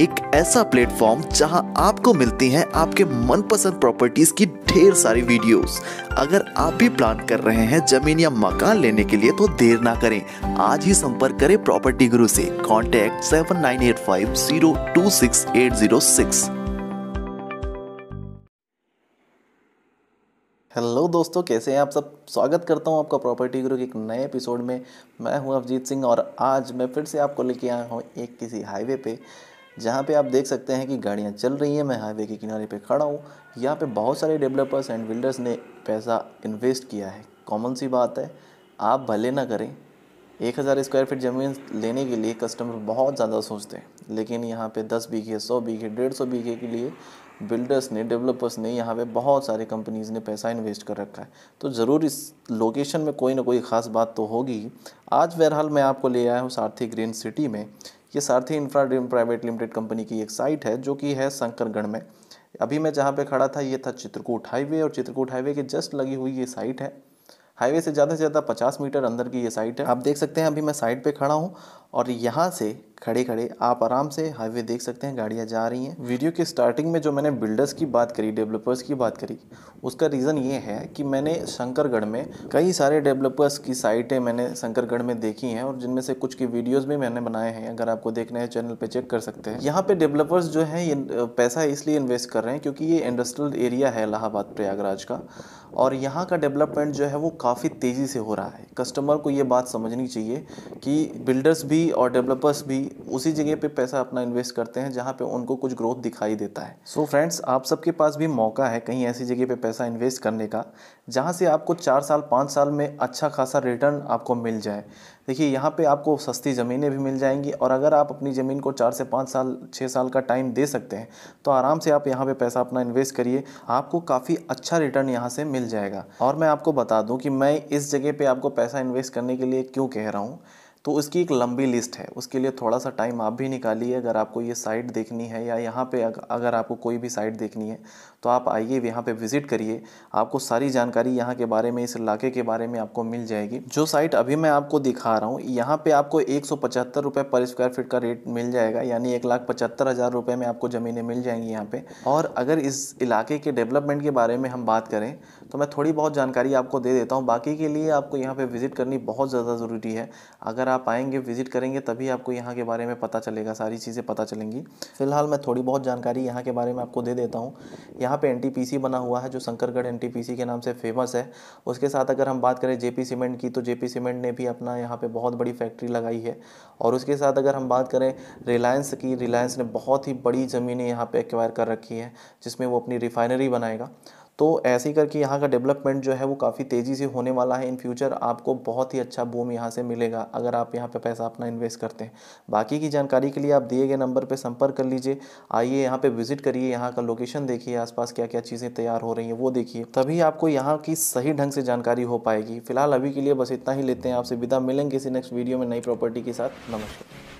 एक ऐसा प्लेटफॉर्म जहां आपको मिलती हैं आपके मनपसंद प्रॉपर्टीज की ढेर सारी वीडियोस अगर आप भी प्लान कर रहे हैं जमीन या मकान लेने के लिए तो देर ना करें आज ही संपर्क करें प्रॉपर्टी गुरु से contact seven nine eight five zero two six eight zero six hello दोस्तों कैसे हैं आप सब स्वागत करता हूं आपका प्रॉपर्टी गुरु के एक नए एपिसोड में मैं हूं अभिजीत सिंह और आज मैं फिर से आपको लेके आया हूं एक किसी हाईवे पे जहाँ पे आप देख सकते हैं कि गाड़ियाँ चल रही हैं मैं हाईवे के किनारे पे खड़ा हूँ यहाँ पे बहुत सारे डेवलपर्स एंड बिल्डर्स ने पैसा इन्वेस्ट किया है कॉमन सी बात है आप भले ना करें एक हज़ार स्क्वायर फीट ज़मीन लेने के लिए कस्टमर बहुत ज़्यादा सोचते हैं लेकिन यहाँ पे दस बीघे सौ बीघे डेढ़ सौ बीघे के लिए बिल्डर्स ने डेवलपर्स ने यहाँ पे बहुत सारे कंपनीज़ ने पैसा इन्वेस्ट कर रखा है तो ज़रूर इस लोकेशन में कोई ना कोई ख़ास बात तो होगी आज बहरहाल मैं आपको ले आया हूँ सारथी ग्रीन सिटी में ये Sarathi infra dream private limited company की एक साइट है जो कि है शंकरगढ़ में अभी मैं जहाँ पे खड़ा था ये था चित्रकूट हाईवे और चित्रकूट हाईवे के जस्ट लगी हुई ये साइट है हाईवे से ज़्यादा से ज़्यादा 50 मीटर अंदर की ये साइट है आप देख सकते हैं अभी मैं साइट पे खड़ा हूँ और यहाँ से खड़े खड़े आप आराम से हाईवे देख सकते हैं गाड़ियाँ जा रही हैं वीडियो के स्टार्टिंग में जो मैंने बिल्डर्स की बात करी डेवलपर्स की बात करी उसका रीज़न ये है कि मैंने शंकरगढ़ में कई सारे डेवलपर्स की साइटें मैंने शंकरगढ़ में देखी हैं और जिनमें से कुछ की वीडियोज़ भी मैंने बनाए हैं अगर आपको देखना है चैनल पर चेक कर सकते हैं यहाँ पर डेवलपर्स जो हैं ये पैसा इसलिए इन्वेस्ट कर रहे हैं क्योंकि ये इंडस्ट्रियल एरिया है इलाहाबाद प्रयागराज का और यहाँ का डेवलपमेंट जो है वो काफ़ी तेज़ी से हो रहा है कस्टमर को ये बात समझनी चाहिए कि बिल्डर्स भी और डेवलपर्स भी उसी जगह पे पैसा अपना इन्वेस्ट करते हैं जहाँ पे उनको कुछ ग्रोथ दिखाई देता है सो so फ्रेंड्स आप सबके पास भी मौका है कहीं ऐसी जगह पे पैसा इन्वेस्ट करने का जहाँ से आपको चार साल पाँच साल में अच्छा खासा रिटर्न आपको मिल जाए देखिए यहाँ पे आपको सस्ती ज़मीनें भी मिल जाएंगी और अगर आप अपनी ज़मीन को चार से पाँच साल छः साल का टाइम दे सकते हैं तो आराम से आप यहाँ पे पैसा अपना इन्वेस्ट करिए आपको काफ़ी अच्छा रिटर्न यहाँ से मिल जाएगा और मैं आपको बता दूँ कि मैं इस जगह पर आपको पैसा इन्वेस्ट करने के लिए क्यों कह रहा हूँ तो उसकी एक लंबी लिस्ट है उसके लिए थोड़ा सा टाइम आप भी निकालिए अगर आपको ये साइट देखनी है या यहाँ पे अगर आपको कोई भी साइट देखनी है तो आप आइए यहाँ पे विज़िट करिए आपको सारी जानकारी यहाँ के बारे में इस इलाके के बारे में आपको मिल जाएगी जो साइट अभी मैं आपको दिखा रहा हूँ यहाँ पर आपको एक पर स्क्वायर फीट का रेट मिल जाएगा यानी एक लाख पचहत्तर हज़ार रुपये में आपको ज़मीनें मिल जाएंगी यहाँ पर और अगर इस इलाके के डेवलपमेंट के बारे में हम बात करें तो मैं थोड़ी बहुत जानकारी आपको दे देता हूँ बाकी के लिए आपको यहाँ पे विज़िट करनी बहुत ज़्यादा ज़रूरी है अगर आप आएंगे विज़िट करेंगे तभी आपको यहाँ के बारे में पता चलेगा सारी चीज़ें पता चलेंगी फ़िलहाल मैं थोड़ी बहुत जानकारी यहाँ के बारे में आपको दे देता हूँ यहाँ पर एन बना हुआ है जो शंकरगढ़ एन के नाम से फेमस है उसके साथ अगर हम बात करें जे सीमेंट की तो जे सीमेंट ने भी अपना यहाँ पर बहुत बड़ी फैक्ट्री लगाई है और उसके साथ अगर हम बात करें रिलायंस की रिलायंस ने बहुत ही बड़ी ज़मीनें यहाँ पर एक्वायर कर रखी है जिसमें वो अपनी रिफाइनरी बनाएगा तो ऐसे ही करके यहाँ का डेवलपमेंट जो है वो काफ़ी तेज़ी से होने वाला है इन फ्यूचर आपको बहुत ही अच्छा बूम यहाँ से मिलेगा अगर आप यहाँ पे पैसा अपना इन्वेस्ट करते हैं बाकी की जानकारी के लिए आप दिए गए नंबर पे संपर्क कर लीजिए आइए यहाँ पे विजिट करिए यहाँ का लोकेशन देखिए आसपास क्या क्या चीज़ें तैयार हो रही हैं वो देखिए तभी आपको यहाँ की सही ढंग से जानकारी हो पाएगी फिलहाल अभी के लिए बस इतना ही लेते हैं आपसे विदा मिलेंगे किसी नेक्स्ट वीडियो में नई प्रॉपर्टी के साथ नमस्कार